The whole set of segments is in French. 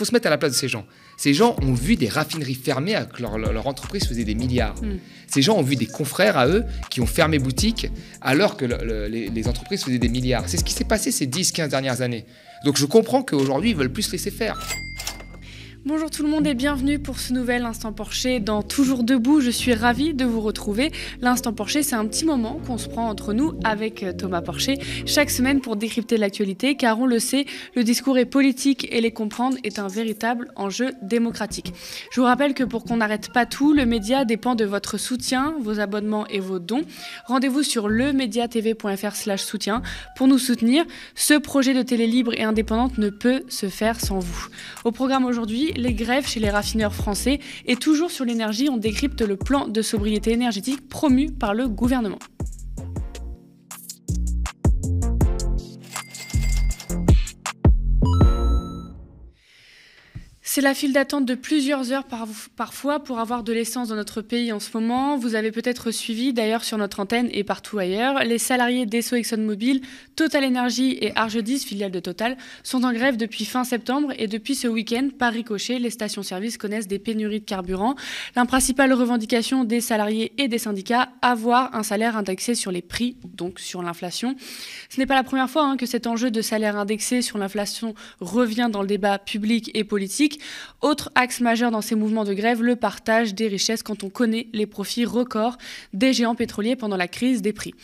faut se mettre à la place de ces gens. Ces gens ont vu des raffineries fermées, alors que leur, entreprise faisait des milliards. Hmm. Ces gens ont vu des confrères à eux qui ont fermé boutique alors que les, entreprises faisaient des milliards. C'est ce qui s'est passé ces 10-15 dernières années. Donc je comprends qu'aujourd'hui, ils veulent plus se laisser faire. Bonjour tout le monde et bienvenue pour ce nouvel Instant Porché dans Toujours Debout. Je suis ravie de vous retrouver. L'Instant Porché, c'est un petit moment qu'on se prend entre nous avec euh, Thomas Porché chaque semaine pour décrypter l'actualité car on le sait, le discours est politique et les comprendre est un véritable enjeu démocratique. Je vous rappelle que pour qu'on n'arrête pas tout, le média dépend de votre soutien, vos abonnements et vos dons. Rendez-vous sur lemediatv.fr slash soutien pour nous soutenir. Ce projet de télé libre et indépendante ne peut se faire sans vous. Au programme aujourd'hui, les grèves chez les raffineurs français et toujours sur l'énergie, on décrypte le plan de sobriété énergétique promu par le gouvernement. C'est la file d'attente de plusieurs heures parfois pour avoir de l'essence dans notre pays en ce moment. Vous avez peut-être suivi d'ailleurs sur notre antenne et partout ailleurs, les salariés d'Esso ExxonMobil, Total Energy et 10, filiale de Total, sont en grève depuis fin septembre et depuis ce week-end, par ricochet, les stations services connaissent des pénuries de carburant. La principale revendication des salariés et des syndicats, avoir un salaire indexé sur les prix, donc sur l'inflation. Ce n'est pas la première fois hein, que cet enjeu de salaire indexé sur l'inflation revient dans le débat public et politique. Autre axe majeur dans ces mouvements de grève, le partage des richesses quand on connaît les profits records des géants pétroliers pendant la crise des prix.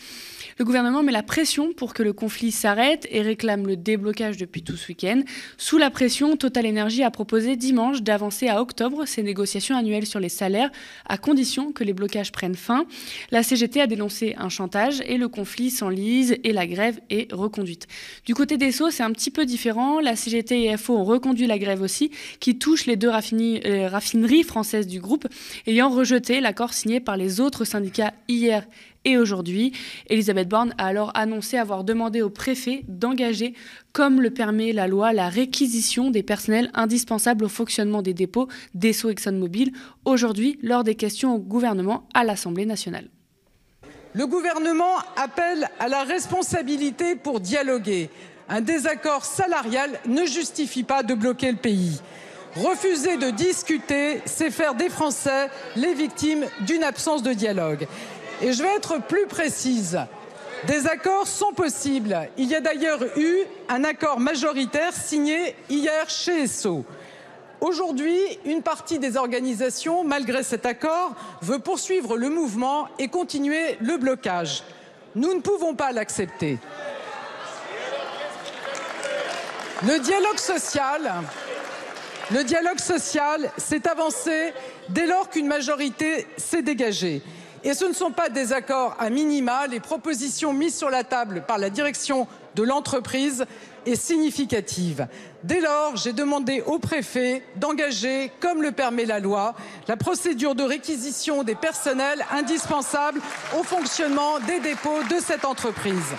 Le gouvernement met la pression pour que le conflit s'arrête et réclame le déblocage depuis tout ce week-end. Sous la pression, Total Energy a proposé dimanche d'avancer à octobre ses négociations annuelles sur les salaires, à condition que les blocages prennent fin. La CGT a dénoncé un chantage et le conflit s'enlise et la grève est reconduite. Du côté des Sceaux, c'est un petit peu différent. La CGT et FO ont reconduit la grève aussi, qui touche les deux raffineries, euh, raffineries françaises du groupe, ayant rejeté l'accord signé par les autres syndicats hier et aujourd'hui, Elisabeth Borne a alors annoncé avoir demandé au préfet d'engager, comme le permet la loi, la réquisition des personnels indispensables au fonctionnement des dépôts des d'Esso ExxonMobil aujourd'hui lors des questions au gouvernement à l'Assemblée nationale. Le gouvernement appelle à la responsabilité pour dialoguer. Un désaccord salarial ne justifie pas de bloquer le pays. Refuser de discuter, c'est faire des Français les victimes d'une absence de dialogue. Et je vais être plus précise. Des accords sont possibles. Il y a d'ailleurs eu un accord majoritaire signé hier chez ESSO. Aujourd'hui, une partie des organisations, malgré cet accord, veut poursuivre le mouvement et continuer le blocage. Nous ne pouvons pas l'accepter. Le dialogue social, le dialogue social s'est avancé dès lors qu'une majorité s'est dégagée. Et ce ne sont pas des accords à minima. Les propositions mises sur la table par la direction de l'entreprise est significative. Dès lors, j'ai demandé au préfet d'engager, comme le permet la loi, la procédure de réquisition des personnels indispensables au fonctionnement des dépôts de cette entreprise.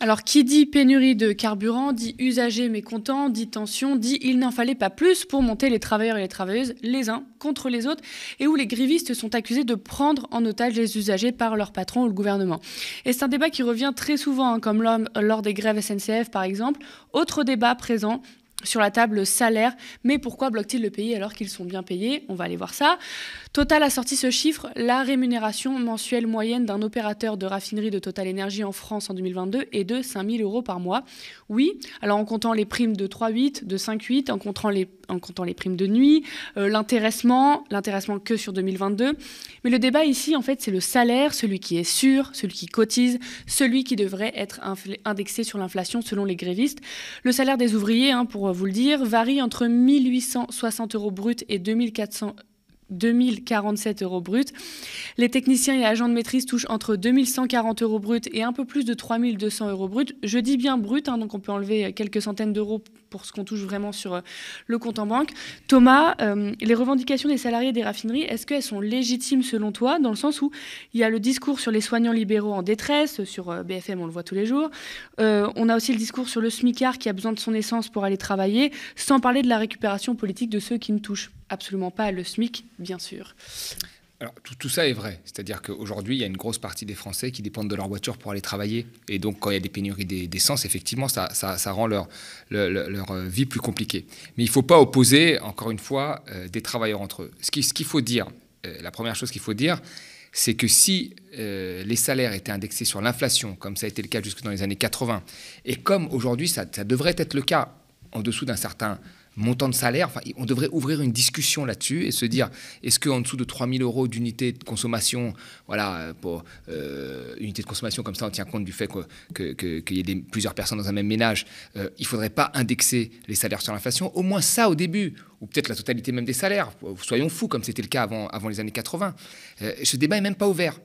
Alors, qui dit pénurie de carburant, dit usagers mécontent dit tension, dit il n'en fallait pas plus pour monter les travailleurs et les travailleuses les uns contre les autres et où les grévistes sont accusés de prendre en otage les usagers par leur patron ou le gouvernement. Et c'est un débat qui revient très souvent, hein, comme lors, lors des grèves SNCF par exemple. Autre débat présent, sur la table salaire. Mais pourquoi bloquent-ils le pays alors qu'ils sont bien payés On va aller voir ça. Total a sorti ce chiffre, la rémunération mensuelle moyenne d'un opérateur de raffinerie de Total Énergie en France en 2022 est de 5 000 euros par mois. Oui, alors en comptant les primes de 3,8, de 5,8, en comptant les, en comptant les primes de nuit, euh, l'intéressement, l'intéressement que sur 2022. Mais le débat ici, en fait, c'est le salaire, celui qui est sûr, celui qui cotise, celui qui devrait être indexé sur l'inflation selon les grévistes. Le salaire des ouvriers, hein, pour vous le dire, varie entre 1860 euros bruts et 2400 euros 2047 euros bruts. Les techniciens et agents de maîtrise touchent entre 2140 euros bruts et un peu plus de 3200 euros bruts. Je dis bien brut, hein, donc on peut enlever quelques centaines d'euros pour ce qu'on touche vraiment sur euh, le compte en banque. Thomas, euh, les revendications des salariés des raffineries, est-ce qu'elles sont légitimes selon toi, dans le sens où il y a le discours sur les soignants libéraux en détresse, sur euh, BFM on le voit tous les jours, on a aussi le discours sur le SMICAR qui a besoin de son essence pour aller travailler, sans parler de la récupération politique de ceux qui ne touchent absolument pas le SMIC, bien sûr tout, ça est vrai. C'est-à-dire qu'aujourd'hui, il y a une grosse partie des Français qui dépendent de leur voiture pour aller travailler. Et donc, quand il y a des pénuries d'essence, effectivement, ça, rend leur, euh, vie plus compliquée. Mais il ne faut pas opposer, encore une fois, euh, des travailleurs entre eux. Ce qu'il faut dire, euh, la première chose qu'il faut dire, c'est que si les salaires étaient indexés sur l'inflation, comme ça a été le cas jusque dans les années 80, et comme aujourd'hui, ça devrait être le cas en dessous d'un certain montant de salaire. on devrait ouvrir une discussion là-dessus et se dire est-ce qu'en dessous de 3 000 euros d'unité de consommation, voilà, pour euh, unité de consommation comme ça, on tient compte du fait qu'il y ait plusieurs personnes dans un même ménage, euh, il ne faudrait pas indexer les salaires sur l'inflation Au moins ça au début, ou peut-être la totalité même des salaires. Soyons fous, comme c'était le cas avant, avant les années 80. Euh, ce débat n'est même pas ouvert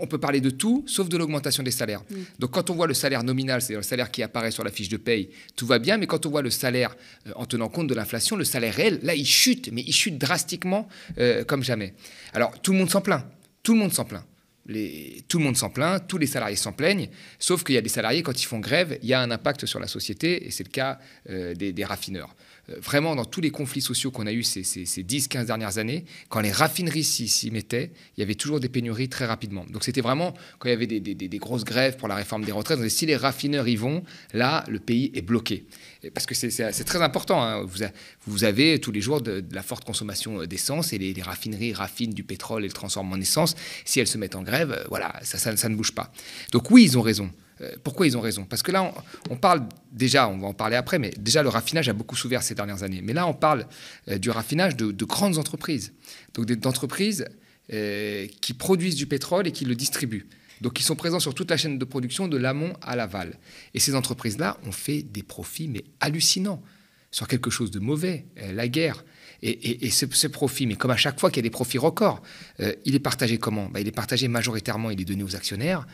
on, peut parler de tout sauf de l'augmentation des salaires. Donc quand on voit le salaire nominal, c'est-à-dire le salaire qui apparaît sur la fiche de paye, tout va bien, mais quand on voit le salaire euh, en tenant compte de l'inflation, le salaire réel, là, il chute, mais il chute drastiquement euh, comme jamais. Alors tout le monde s'en plaint, tout le monde s'en plaint. tout le monde s'en plaint, tous les salariés s'en plaignent, sauf qu'il y a des salariés, quand ils font grève, il y a un impact sur la société, et c'est le cas euh, des raffineurs. Euh, vraiment dans tous les conflits sociaux qu'on a eu ces, ces, 10-15 dernières années, quand les raffineries s'y mettaient, il y avait toujours des pénuries très rapidement. Donc c'était vraiment, quand il y avait des, grosses grèves pour la réforme des retraites, on si les raffineurs y vont, là, le pays est bloqué. parce que c'est très important. Hein. Vous, avez tous les jours de, la forte consommation euh, d'essence et les, raffineries raffinent du pétrole et le transforment en essence. Si elles se mettent en grève, euh, voilà, ça ne bouge pas. Donc oui, ils ont raison. Euh, pourquoi ils ont raison Parce que là, on, parle déjà, on va en parler après, mais déjà le raffinage a beaucoup souffert ces dernières années. Mais là, on parle euh, du raffinage de, grandes entreprises, donc d'entreprises euh, qui produisent du pétrole et qui le distribuent. Donc ils sont présents sur toute la chaîne de production de l'amont à l'aval. Et ces entreprises-là ont fait des profits, mais hallucinants, sur quelque chose de mauvais, la guerre. Et, ce, profit, mais comme à chaque fois qu'il y a des profits records, il est partagé comment ben, Il est partagé majoritairement, il est donné aux actionnaires,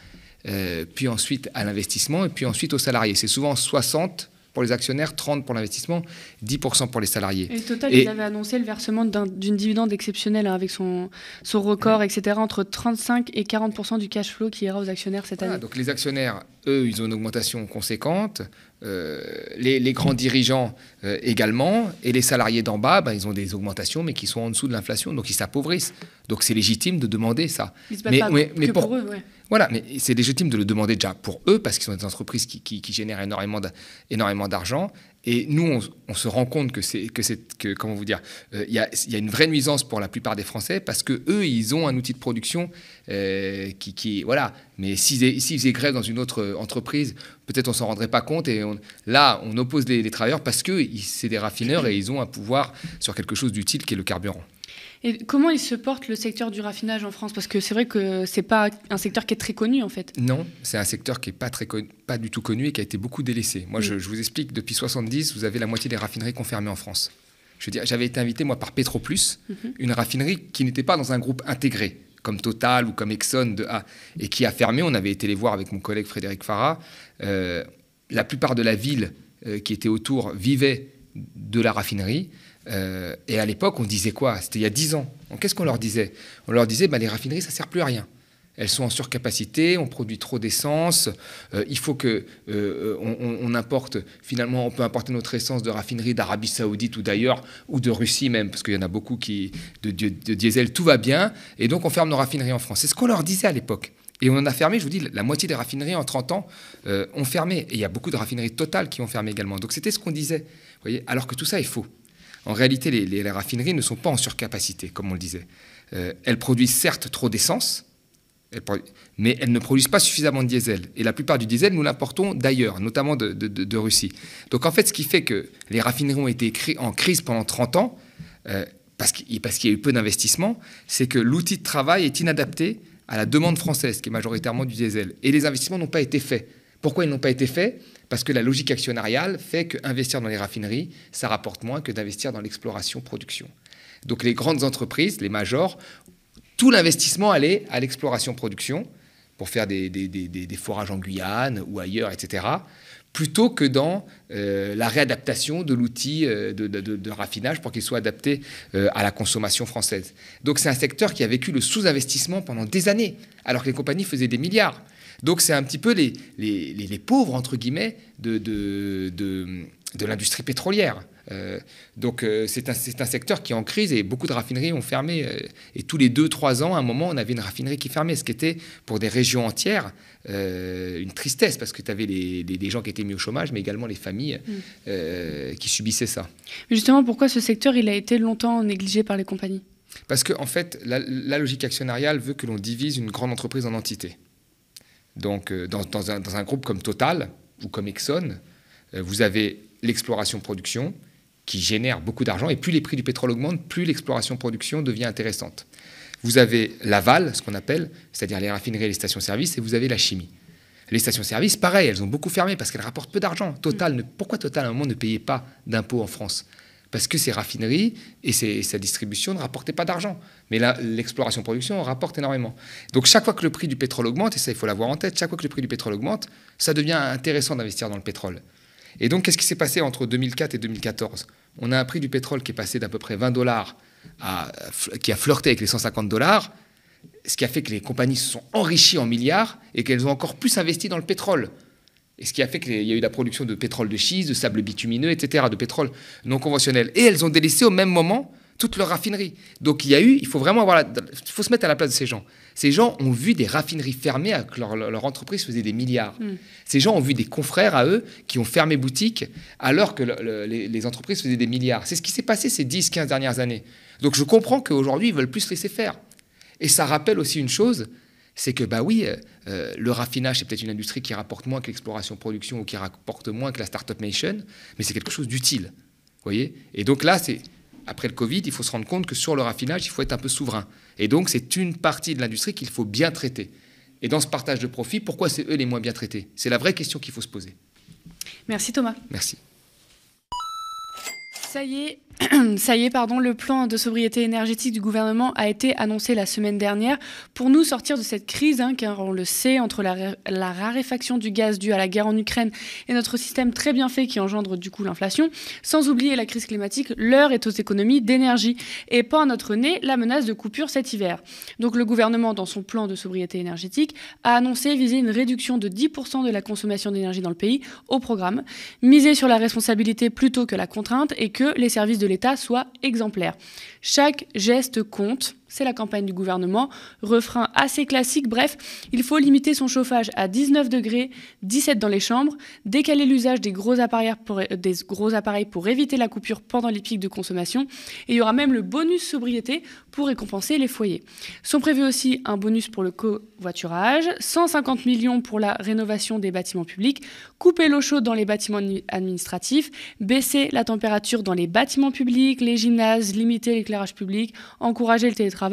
euh, puis ensuite à l'investissement, et puis ensuite aux salariés. C'est souvent 60 pour les actionnaires, 30 pour l'investissement, 10% pour les salariés. Et Total, ils avaient annoncé le versement d'une dividende exceptionnelle hein, avec son, son record, etc., entre 35 et 40% du cash flow qui ira aux actionnaires cette année. Donc les actionnaires, eux, ils ont une augmentation conséquente. Euh, les, grands dirigeants euh, également, et les salariés d'en bas, bah, ils ont des augmentations, mais qui sont en dessous de l'inflation, donc ils s'appauvrissent. Donc c'est légitime de demander ça. mais, pour, Voilà, mais c'est légitime de le demander déjà pour eux, parce qu'ils sont des entreprises qui, qui génèrent énormément d'argent, et nous, on, se rend compte que c'est que c'est comment vous dire, euh, il y, a, une vraie nuisance pour la plupart des Français parce que eux, ils ont un outil de production euh, qui, qui, voilà. Mais s'ils faisaient grève dans une autre euh, entreprise, peut-être on s'en rendrait pas compte. Et là, on oppose les, les travailleurs parce que c'est des raffineurs et ils ont un pouvoir sur quelque chose d'utile qui est le carburant. Et comment il se porte le secteur du raffinage en France Parce que c'est vrai que c'est pas un secteur qui est très connu en fait. Non, c'est un secteur qui est pas très pas du tout connu et qui a été beaucoup délaissé. Moi, je, vous explique. Depuis 70, vous avez la moitié des raffineries fermé en France. Je veux dire, j'avais été invité moi par Petroplus, mhm. une raffinerie qui n'était pas dans un groupe intégré comme Total ou comme Exxon et qui a fermé. On avait été les voir avec mon collègue Frédéric Farah. Euh, la plupart de la ville euh, qui était autour vivait de la raffinerie. Euh, et à l'époque, on disait quoi C'était il y a 10 ans. Qu'est-ce qu'on leur disait On leur disait, bah, les raffineries, ça ne sert plus à rien. Elles sont en surcapacité, on produit trop d'essence. Euh, il faut que euh, on, importe finalement, on peut importer notre essence de raffinerie d'Arabie Saoudite ou d'ailleurs ou de Russie même, parce qu'il y en a beaucoup qui de, diesel, tout va bien, et donc on ferme nos raffineries en France. C'est ce qu'on leur disait à l'époque. Et on en a fermé, je vous dis, la moitié des raffineries en 30 ans ont fermé. Et il y a beaucoup de raffineries totales qui ont fermé également. Donc c'était ce qu'on disait, voyez, alors que tout ça est faux. En réalité, les, raffineries ne sont pas en surcapacité, comme on le disait. Euh, elles produisent certes trop d'essence, mais elles ne produisent pas suffisamment de diesel. Et la plupart du diesel, nous l'importons d'ailleurs, notamment de, Russie. Donc en fait, ce qui fait que les raffineries ont été en crise pendant 30 ans, euh, parce qu'il y a eu peu d'investissements, c'est que l'outil de travail est inadapté à la demande française, qui est majoritairement du diesel. Et les investissements n'ont pas été faits. Pourquoi ils n'ont pas été faits parce que la logique actionnariale fait qu'investir dans les raffineries, ça rapporte moins que d'investir dans l'exploration-production. Donc les grandes entreprises, les majors, tout l'investissement allait à l'exploration-production pour faire des, forages en Guyane ou ailleurs, etc., plutôt que dans euh, la réadaptation de l'outil euh, de, raffinage pour qu'il soit adapté euh, à la consommation française. Donc c'est un secteur qui a vécu le sous-investissement pendant des années, alors que les compagnies faisaient des milliards. Donc c'est un petit peu les, les, pauvres, entre guillemets, de, de, l'industrie pétrolière. Euh, donc euh, c'est un, secteur qui est en crise et beaucoup de raffineries ont fermé. Euh, et tous les 2-3 ans, à un moment, on avait une raffinerie qui fermait, ce qui était pour des régions entières une tristesse parce que tu avais les, gens qui étaient mis au chômage, mais également les familles mm. qui subissaient ça. justement, pourquoi ce secteur, il a été longtemps négligé par les compagnies Parce que, en fait, la logique actionnariale veut que l'on divise une grande entreprise en entités. Donc, euh, dans, un, groupe comme Total ou comme Exxon, euh, vous avez l'exploration-production qui génère beaucoup d'argent, et plus les prix du pétrole augmentent, plus l'exploration-production devient intéressante. Vous avez l'aval, ce qu'on appelle, c'est-à-dire les raffineries et les stations services et vous avez la chimie. Les stations services pareil, elles ont beaucoup fermé parce qu'elles rapportent peu d'argent. Total, mm. pourquoi Total, à un moment, ne payait pas d'impôts en France parce que ces raffineries et, sa distribution ne rapportaient pas d'argent. Mais là, l'exploration-production rapporte énormément. Donc chaque fois que le prix du pétrole augmente, et ça il faut l'avoir en tête, chaque fois que le prix du pétrole augmente, ça devient intéressant d'investir dans le pétrole. Et donc qu'est-ce qui s'est passé entre 2004 et 2014 On a un prix du pétrole qui est passé d'à peu près 20 dollars, à, qui a flirté avec les 150 dollars, ce qui a fait que les compagnies se sont enrichies en milliards et qu'elles ont encore plus investi dans le pétrole. Et ce qui a fait qu'il y a eu la production de pétrole de schiste, de sable bitumineux, etc., de pétrole non conventionnel. Et elles ont délaissé au même moment toute leur raffinerie. Donc il y a eu, il faut vraiment avoir, il faut se mettre à la place de ces gens. Ces gens ont vu des raffineries fermées, que leur, leur, entreprise faisait des milliards. Hmm. Ces gens ont vu des confrères à eux qui ont fermé boutique alors que les, entreprises faisaient des milliards. C'est ce qui s'est passé ces 10-15 dernières années. Donc je comprends qu'aujourd'hui, ils veulent plus laisser faire. Et ça rappelle aussi une chose, c'est que bah oui, euh, euh, le raffinage, c'est peut-être une industrie qui rapporte moins que l'exploration-production ou qui rapporte moins que la start up Nation, mais c'est quelque chose d'utile. voyez Et donc là, c'est après le Covid, il faut se rendre compte que sur le raffinage, il faut être un peu souverain. Et donc, c'est une partie de l'industrie qu'il faut bien traiter. Et dans ce partage de profit, pourquoi c'est eux les moins bien traités C'est la vraie question qu'il faut se poser. Merci Thomas. Merci. Ça y est, ça y est, pardon, le plan de sobriété énergétique du gouvernement a été annoncé la semaine dernière. Pour nous sortir de cette crise, hein, car on le sait, entre la, la, raréfaction du gaz due à la guerre en Ukraine et notre système très bien fait qui engendre du coup l'inflation, sans oublier la crise climatique, l'heure est aux économies d'énergie et pas à notre nez la menace de coupure cet hiver. Donc le gouvernement, dans son plan de sobriété énergétique, a annoncé viser une réduction de 10% de la consommation d'énergie dans le pays au programme, miser sur la responsabilité plutôt que la contrainte et que que les services de l'État soient exemplaires. Chaque geste compte c'est la campagne du gouvernement. Refrain assez classique, bref, il faut limiter son chauffage à 19 degrés, 17 dans les chambres, décaler l'usage euh, des, gros appareils pour, éviter la coupure pendant les pics de consommation, et il y aura même le bonus sobriété pour récompenser les foyers. Sont prévus aussi un bonus pour le covoiturage, 150 millions pour la rénovation des bâtiments publics, couper l'eau chaude dans les bâtiments administratifs, baisser la température dans les bâtiments publics, les gymnases, limiter l'éclairage public, encourager le télétravail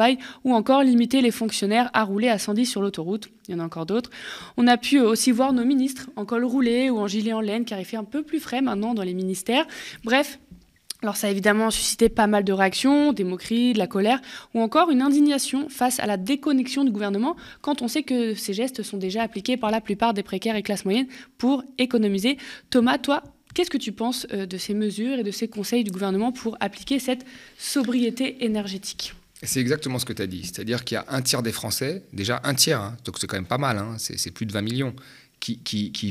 ou encore limiter les fonctionnaires à rouler à 110 sur l'autoroute. Il y en a encore d'autres. On a pu aussi voir nos ministres en col roulé ou en gilet en laine car il fait un peu plus frais maintenant dans les ministères. Bref, alors ça a évidemment suscité pas mal de réactions, des moqueries, de la colère ou encore une indignation face à la déconnexion du gouvernement quand on sait que ces gestes sont déjà appliqués par la plupart des précaires et classes moyennes pour économiser. Thomas, toi, qu'est-ce que tu penses euh, de ces mesures et de ces conseils du gouvernement pour appliquer cette sobriété énergétique c'est exactement ce que tu as dit. C'est-à-dire qu'il y a un tiers des Français, déjà un tiers, hein, donc c'est quand même pas mal, hein, c'est plus de 20 millions, qui,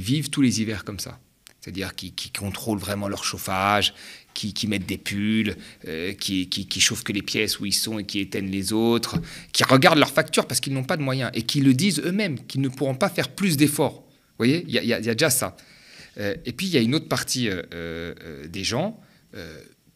vivent tous les hivers comme ça. C'est-à-dire qui, contrôlent vraiment leur chauffage, qui, mettent des pulls, euh, qui qui, chauffent que les pièces où ils sont et qui éteignent les autres, qui regardent leurs factures parce qu'ils n'ont pas de moyens et qui le disent eux-mêmes, qu'ils ne pourront pas faire plus d'efforts. Vous voyez, il y, a déjà ça. Euh, et puis il y a une autre partie euh, des gens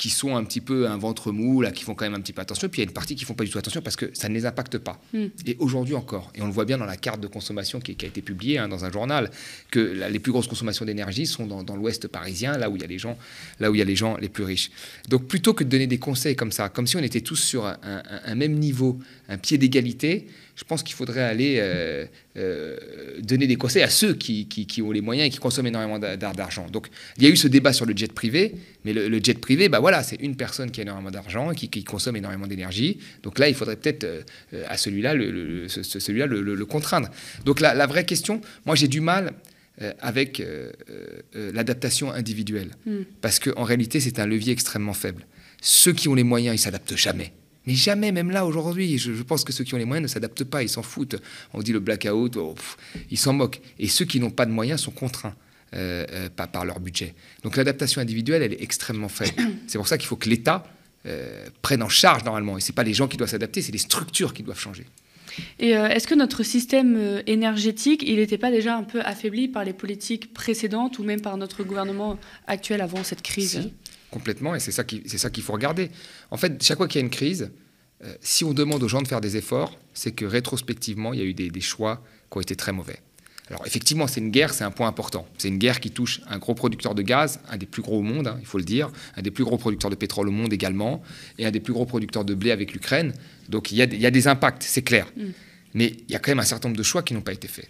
qui sont un petit peu un ventre mou, là, qui font quand même un petit peu attention. Puis il y a une partie qui font pas du tout attention parce que ça ne les impacte pas. Hmm. Et aujourd'hui encore, et on le voit bien dans la carte de consommation qui, a été publiée hein, dans un journal, que les plus grosses consommations d'énergie sont dans, l'Ouest parisien, là où il y a les gens, là où il y a les gens les plus riches. Donc plutôt que de donner des conseils comme ça, comme si on était tous sur un, un même niveau, un pied d'égalité, je pense qu'il faudrait aller euh, euh, donner des conseils à ceux qui, ont les moyens et qui consomment énormément d'argent. Donc, il y a eu ce débat sur le jet privé, mais le, jet privé, bah voilà, c'est une personne qui a énormément d'argent et qui, consomme énormément d'énergie. Donc là, il faudrait peut-être euh, à celui-là le, celui-là le, contraindre. Donc la, vraie question, moi j'ai du mal avec l'adaptation individuelle, hmm. parce qu'en réalité, c'est un levier extrêmement faible. Ceux qui ont les moyens, ils s'adaptent jamais. Mais jamais, même là aujourd'hui, je, pense que ceux qui ont les moyens ne s'adaptent pas, ils s'en foutent. On dit le blackout, oh, ils s'en moquent. Et ceux qui n'ont pas de moyens sont contraints. Euh, euh, par leur budget. Donc l'adaptation individuelle, elle est extrêmement faible. C'est pour ça qu'il faut que l'État euh, prenne en charge normalement. Et ce n'est pas les gens qui doivent s'adapter, c'est les structures qui doivent changer. Et est-ce que notre système énergétique, il n'était pas déjà un peu affaibli par les politiques précédentes ou même par notre gouvernement actuel avant cette crise complètement, et c'est ça qu'il faut regarder. En fait, chaque fois qu'il y a une crise, euh, si on demande aux gens de faire des efforts, c'est que rétrospectivement, il y a eu des, choix qui ont été très mauvais. Alors effectivement, c'est une guerre, c'est un point important. C'est une guerre qui touche un gros producteur de gaz, un des plus gros au monde, hein, il faut le dire, un des plus gros producteurs de pétrole au monde également, et un des plus gros producteurs de blé avec l'Ukraine. Donc il y, a, des impacts, c'est clair. Mm. Mais il y a quand même un certain nombre de choix qui n'ont pas été faits.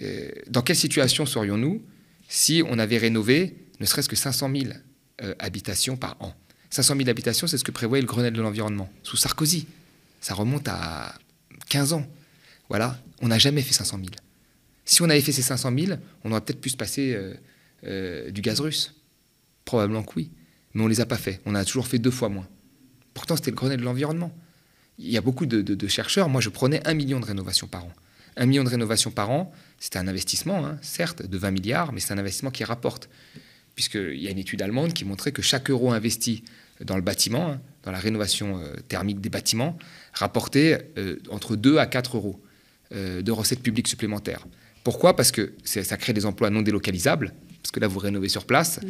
Euh, dans quelle situation serions-nous si on avait rénové ne serait-ce que 500 000 euh, habitations par an. 500 000 habitations, c'est ce que prévoyait le Grenelle de l'environnement sous Sarkozy. Ça remonte à 15 ans. Voilà, on n'a jamais fait 500 000. Si on avait fait ces 500 000, on aurait peut-être pu se passer euh, euh, du gaz russe. Probablement que oui. Mais on ne les a pas fait. On a toujours fait deux fois moins. Pourtant, c'était le Grenelle de l'environnement. Il y a beaucoup de, chercheurs. Moi, je prenais un million de rénovations par an. Un million de rénovations par an, c'était un investissement, hein, certes, de 20 milliards, mais c'est un investissement qui rapporte puisqu'il y a une étude allemande qui montrait que chaque euro investi dans le bâtiment, hein, dans la rénovation euh, thermique des bâtiments, rapportait euh, entre 2 à 4 euros euh, de recettes publiques supplémentaires. Pourquoi Parce que ça crée des emplois non délocalisables, parce que là, vous rénovez sur place.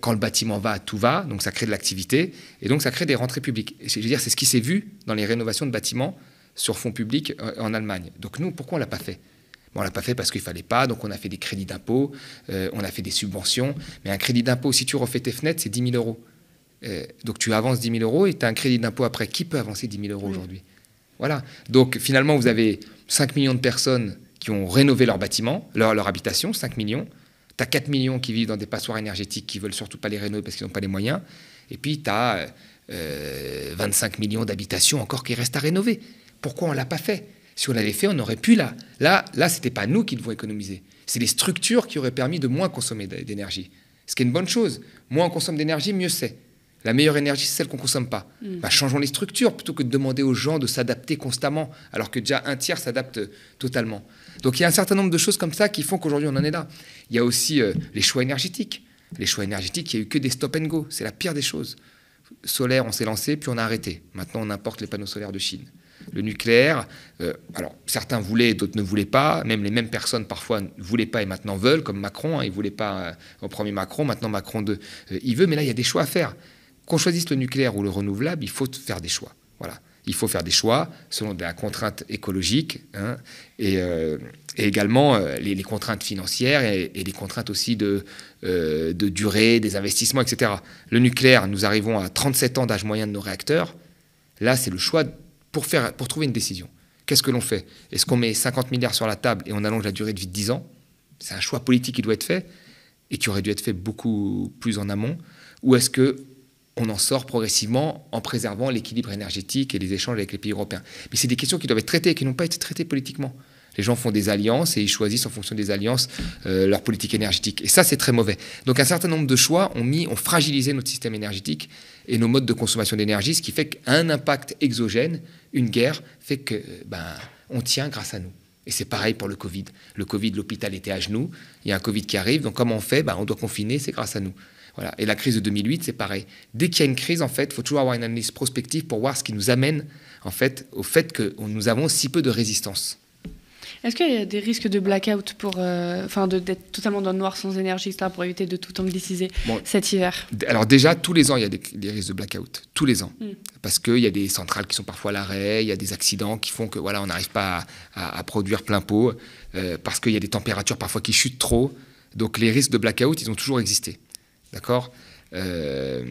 quand le bâtiment va, tout va, donc ça crée de l'activité, et donc ça crée des rentrées publiques. je veux dire, c'est ce qui s'est vu dans les rénovations de bâtiments sur fonds publics en Allemagne. Donc nous, pourquoi on ne l'a pas fait on l'a pas fait parce qu'il ne fallait pas, donc on a fait des crédits d'impôt, euh, on a fait des subventions. Mais un crédit d'impôt, si tu refais tes fenêtres, c'est 10 000 euros. Euh, donc tu avances 10 000 euros et tu as un crédit d'impôt après. Qui peut avancer 10 000 euros aujourd'hui Voilà. Donc finalement, vous avez 5 millions de personnes qui ont rénové leur bâtiment, leur, habitation, 5 millions. Tu as 4 millions qui vivent dans des passoires énergétiques qui veulent surtout pas les rénover parce qu'ils n'ont pas les moyens. Et puis tu as 25 millions d'habitations encore qui restent à rénover. Pourquoi on l'a pas fait si on l'avait fait, on aurait pu là. Là, là ce n'était pas nous qui devons économiser. C'est les structures qui auraient permis de moins consommer d'énergie. Ce qui est une bonne chose. Moins on consomme d'énergie, mieux c'est. La meilleure énergie, c'est celle qu'on ne consomme pas. Mm. Bah, changeons les structures plutôt que de demander aux gens de s'adapter constamment, alors que déjà un tiers s'adapte euh, totalement. Donc il y a un certain nombre de choses comme ça qui font qu'aujourd'hui on en est là. Il y a aussi euh, les choix énergétiques. Les choix énergétiques, il n'y a eu que des stop and go. C'est la pire des choses. Solaire, on s'est lancé, puis on a arrêté. Maintenant, on importe les panneaux solaires de Chine. Le nucléaire, euh, alors certains voulaient, d'autres ne voulaient pas. Même les mêmes personnes parfois ne voulaient pas et maintenant veulent, comme Macron. Hein. il ne voulait pas euh, au premier Macron, maintenant Macron 2, euh, il veut. Mais là, il y a des choix à faire. Qu'on choisisse le nucléaire ou le renouvelable, il faut faire des choix. Voilà. Il faut faire des choix selon des la contrainte écologique hein, et, également les, contraintes financières et, les contraintes aussi de durée, des investissements, etc. Le nucléaire, nous arrivons à 37 ans d'âge moyen de nos réacteurs. Là, c'est le choix pour, faire, pour trouver une décision. Qu'est-ce que l'on fait Est-ce qu'on met 50 milliards sur la table et on allonge la durée de vie de 10 ans C'est un choix politique qui doit être fait et qui aurait dû être fait beaucoup plus en amont. Ou est-ce que on en sort progressivement en préservant l'équilibre énergétique et les échanges avec les pays européens Mais c'est des questions qui doivent être traitées et qui n'ont pas été traitées politiquement. Les gens font des alliances et ils choisissent en fonction des alliances euh, leur politique énergétique. Et ça, c'est très mauvais. Donc un certain nombre de choix ont, mis, ont fragilisé notre système énergétique et nos modes de consommation d'énergie, ce qui fait qu'un impact exogène une guerre fait que euh, ben, on tient grâce à nous. Et c'est pareil pour le Covid. Le Covid, l'hôpital était à genoux, il y a un Covid qui arrive, donc comment on fait ben, On doit confiner, c'est grâce à nous. Voilà. Et la crise de 2008, c'est pareil. Dès qu'il y a une crise, en fait, il faut toujours avoir une analyse prospective pour voir ce qui nous amène en fait, au fait que nous avons si peu de résistance. Est-ce qu'il y a des risques de blackout pour, euh, enfin, d'être totalement dans le noir sans énergie, etc., pour éviter de tout angliciser cet hiver Alors déjà, tous les ans, il y a des, risques de blackout, tous les ans, hmm. parce qu'il y a des centrales qui sont parfois à l'arrêt, il y a des accidents qui font que voilà, on n'arrive pas à, produire plein pot euh, parce qu'il y a des températures parfois qui chutent trop. Donc les risques de blackout, ils ont toujours existé, d'accord euh,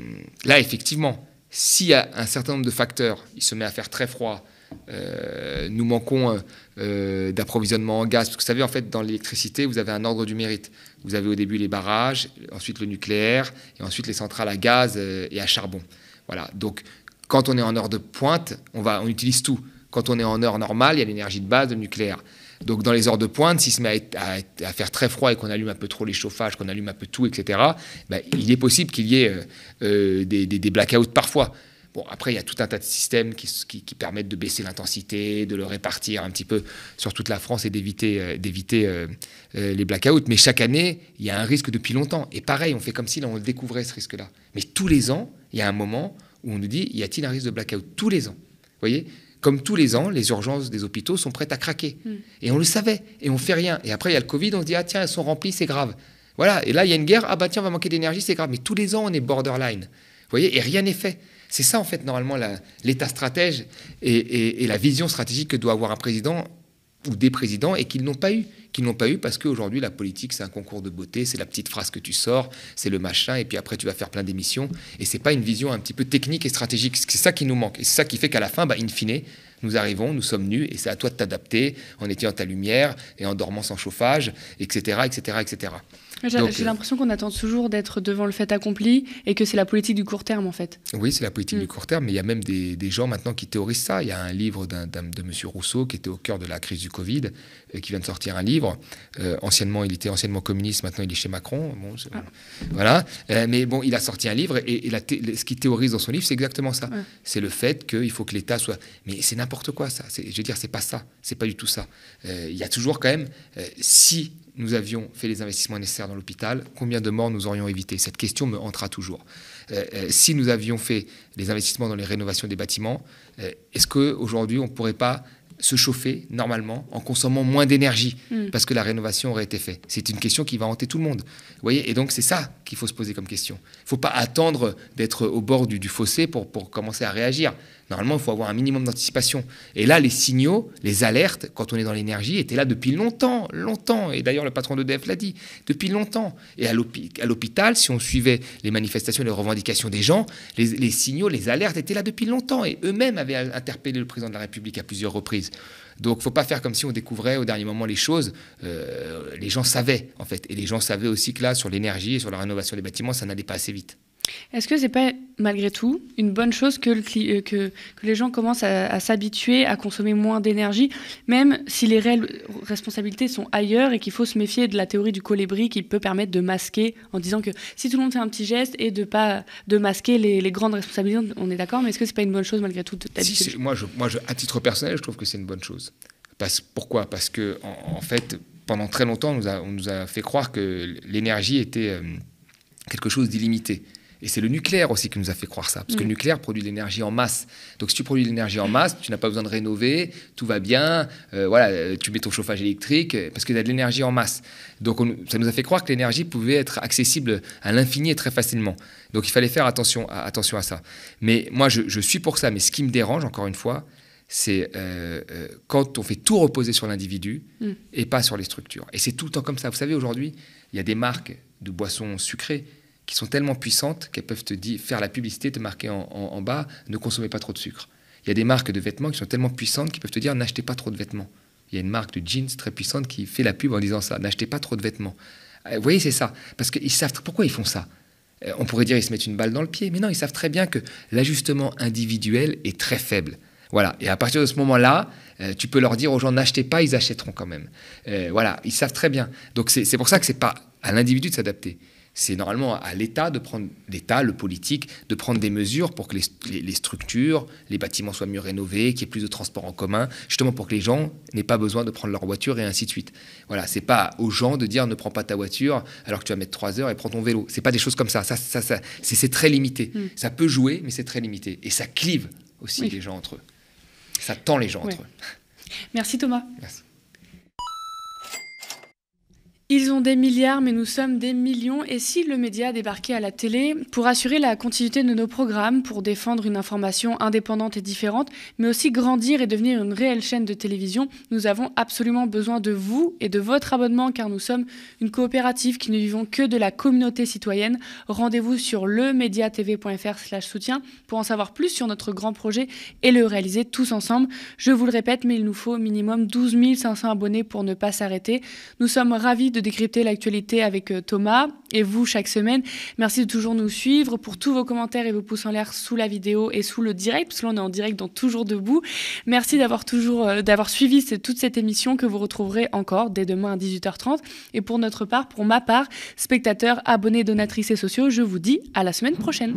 Là, effectivement, s'il y a un certain nombre de facteurs, il se met à faire très froid euh, nous manquons euh, euh, d'approvisionnement en gaz. vous savez, en fait, dans l'électricité, vous avez un ordre du mérite. Vous avez au début les barrages, ensuite le nucléaire, et ensuite les centrales à gaz et à charbon. Voilà. Donc, quand on est en heure de pointe, on, va, on utilise tout. Quand on est en heure normale, il y a l'énergie de base, le nucléaire. Donc, dans les heures de pointe, si se met à, faire très froid et qu'on allume un peu trop les chauffages, qu'on allume un peu tout, etc., ben, il est possible qu'il y ait des, des blackouts parfois. Bon, après, il y a tout un tas de systèmes qui, qui, permettent de baisser l'intensité, de le répartir un petit peu sur toute la France et d'éviter euh, euh, euh, les blackouts. Mais chaque année, il y a un risque depuis longtemps. Et pareil, on fait comme si on le découvrait, ce risque-là. Mais tous les ans, il y a un moment où on nous dit, y a-t-il un risque de blackout Tous les ans. Vous voyez comme tous les ans, les urgences des hôpitaux sont prêtes à craquer. Mm. Et on le savait, et on ne fait rien. Et après, il y a le Covid, on se dit, ah tiens, elles sont remplies, c'est grave. Voilà, et là, il y a une guerre, ah bah tiens, on va manquer d'énergie, c'est grave. Mais tous les ans, on est borderline. Vous voyez, et rien n'est fait. C'est ça, en fait, normalement, l'état stratège et, la vision stratégique que doit avoir un président ou des présidents et qu'ils n'ont pas eu. Qu'ils n'ont pas eu parce qu'aujourd'hui, la politique, c'est un concours de beauté, c'est la petite phrase que tu sors, c'est le machin, et puis après, tu vas faire plein d'émissions. Et c'est pas une vision un petit peu technique et stratégique. C'est ça qui nous manque. Et c'est ça qui fait qu'à la fin, bah, in fine, nous arrivons, nous sommes nus, et c'est à toi de t'adapter en étant ta lumière et en dormant sans chauffage, etc., etc., etc. J'ai euh, l'impression qu'on attend toujours d'être devant le fait accompli et que c'est la politique du court terme en fait. Oui, c'est la politique du mm. court terme, mais il y a même des, gens maintenant qui théorisent ça. Il y a un livre de M. Rousseau qui était au cœur de la crise du Covid euh, qui vient de sortir un livre. Euh, anciennement, il était anciennement communiste, maintenant il est chez Macron. Bon, ah. Voilà. Euh, mais bon, il a sorti un livre et, et la ce qu'il théorise dans son livre, c'est exactement ça. C'est le fait qu'il faut que l'État soit. Mais c'est n'importe quoi, ça. Je veux dire, c'est pas ça. C'est pas du tout ça. Il y a toujours quand même, si nous avions fait les investissements nécessaires dans l'hôpital, combien de morts nous aurions évité Cette question me hantera toujours. si nous avions fait les investissements dans les rénovations des bâtiments, est-ce qu'aujourd'hui, on ne pourrait pas se chauffer normalement en consommant moins d'énergie hmm. parce que la rénovation aurait été faite. C'est une question qui va hanter tout le monde. voyez Et donc c'est ça qu'il faut se poser comme question. Il ne faut pas attendre d'être au bord du, fossé pour, pour commencer à réagir. Normalement, il faut avoir un minimum d'anticipation. Et là, les signaux, les alertes, quand on est dans l'énergie, étaient là depuis longtemps, longtemps. Et d'ailleurs, le patron de DEF l'a dit, depuis longtemps. Et à l'hôpital, si on suivait les manifestations et les revendications des gens, les, signaux, les alertes étaient là depuis longtemps. Et eux-mêmes avaient interpellé le président de la République à plusieurs reprises. Donc, faut pas faire comme si on découvrait au dernier moment les choses. Euh, les gens savaient, en fait. Et les gens savaient aussi que là, sur l'énergie et sur la rénovation des bâtiments, ça n'allait pas assez vite. Est-ce que ce n'est pas malgré tout une bonne chose que, euh, les gens commencent à, s'habituer à consommer moins d'énergie, même si les réelles responsabilités sont ailleurs et qu'il faut se méfier de la théorie du colibri qui peut permettre de masquer en disant que si tout le monde fait un petit geste et de pas de masquer les, grandes responsabilités, on est d'accord, mais est-ce que ce n'est pas une bonne chose malgré tout moi, à titre personnel, je trouve que c'est une bonne chose. pourquoi Parce que en, fait, pendant très longtemps, on nous a, fait croire que l'énergie était euh, quelque chose d'illimité. Et c'est le nucléaire aussi qui nous a fait croire ça, parce que le mm. nucléaire produit de l'énergie en masse. Donc si tu produis de l'énergie en masse, tu n'as pas besoin de rénover, tout va bien, euh, voilà, euh, tu mets ton chauffage électrique, euh, parce que tu as de l'énergie en masse. Donc ça nous a fait croire que l'énergie pouvait être accessible à l'infini et très facilement. Donc il fallait faire attention à, attention à ça. Mais moi, je, suis pour ça, mais ce qui me dérange, encore une fois, c'est quand on fait tout reposer sur l'individu mm. et pas sur les structures. Et c'est tout le temps comme ça. Vous savez, aujourd'hui, il y a des marques de boissons sucrées qui sont tellement puissantes qu'elles peuvent te dire, faire la publicité, te marquer en, bas, ne consommez pas trop de sucre. Il y a des marques de vêtements qui sont tellement puissantes qu'elles peuvent te dire, n'achetez pas trop de vêtements. Il y a une marque de jeans très puissante qui fait la pub en disant ça, n'achetez pas trop de vêtements. Euh, vous voyez, c'est ça. Parce qu'ils savent pourquoi ils font ça. Euh, on pourrait dire ils se mettent une balle dans le pied, mais non, ils savent très bien que l'ajustement individuel est très faible. Voilà. Et à partir de ce moment-là, euh, tu peux leur dire aux gens n'achetez pas, ils achèteront quand même. voilà, ils savent très bien. Donc c'est pour ça que c'est pas à l'individu de s'adapter. C'est normalement à l'État de prendre, l'État, le politique, de prendre des mesures pour que les, structures, les bâtiments soient mieux rénovés, qu'il y ait plus de transports en commun, justement pour que les gens n'aient pas besoin de prendre leur voiture et ainsi de suite. Voilà, c'est pas aux gens de dire ne prends pas ta voiture alors que tu vas mettre trois heures et prends ton vélo. C'est pas des choses comme ça. Ça, ça, c'est très limité. Hmm. Ça peut jouer, mais c'est très limité. Et ça clive aussi les gens entre eux. Ça tend les gens entre eux. Merci Thomas. Ils ont des milliards, mais nous sommes des millions. Et si le média débarquait à la télé pour assurer la continuité de nos programmes, pour défendre une information indépendante et différente, mais aussi grandir et devenir une réelle chaîne de télévision, nous avons absolument besoin de vous et de votre abonnement car nous sommes une coopérative qui ne vivons que de la communauté citoyenne. Rendez-vous sur lemediatv.fr soutien pour en savoir plus sur notre grand projet et le réaliser tous ensemble. Je vous le répète, mais il nous faut au minimum 12 500 abonnés pour ne pas s'arrêter. Nous sommes ravis de décrypter l'actualité avec euh, Thomas et vous chaque semaine. Merci de toujours nous suivre. Pour tous vos commentaires et vos pouces en l'air sous la vidéo et sous le direct, parce que est en direct donc Toujours Debout. Merci d'avoir toujours euh, d'avoir suivi toute cette émission que vous retrouverez encore dès demain à 18h30. Et pour notre part, pour ma part, spectateurs, abonnés, donatrices et sociaux, je vous dis à la semaine prochaine.